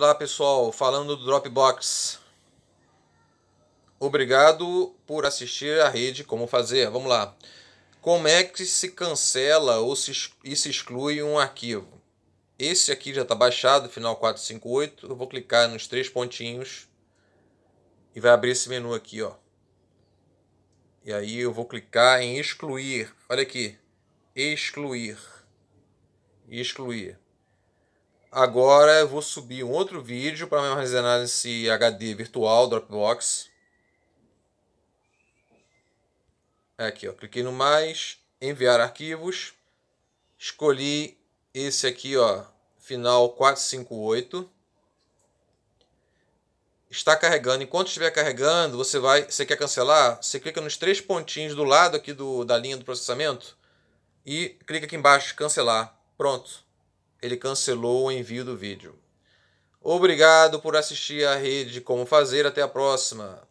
Olá lá, pessoal, falando do Dropbox. Obrigado por assistir a rede Como Fazer. Vamos lá. Como é que se cancela ou se, e se exclui um arquivo? Esse aqui já está baixado, final 458. Eu vou clicar nos três pontinhos e vai abrir esse menu aqui, ó. E aí eu vou clicar em excluir. Olha aqui. Excluir. Excluir. Agora eu vou subir um outro vídeo para me armazenar HD virtual Dropbox. É aqui, ó, cliquei no mais, enviar arquivos, escolhi esse aqui, ó, final 458. Está carregando. Enquanto estiver carregando, você vai, você quer cancelar, você clica nos três pontinhos do lado aqui do, da linha do processamento e clica aqui embaixo cancelar. Pronto ele cancelou o envio do vídeo. Obrigado por assistir a rede Como Fazer. Até a próxima.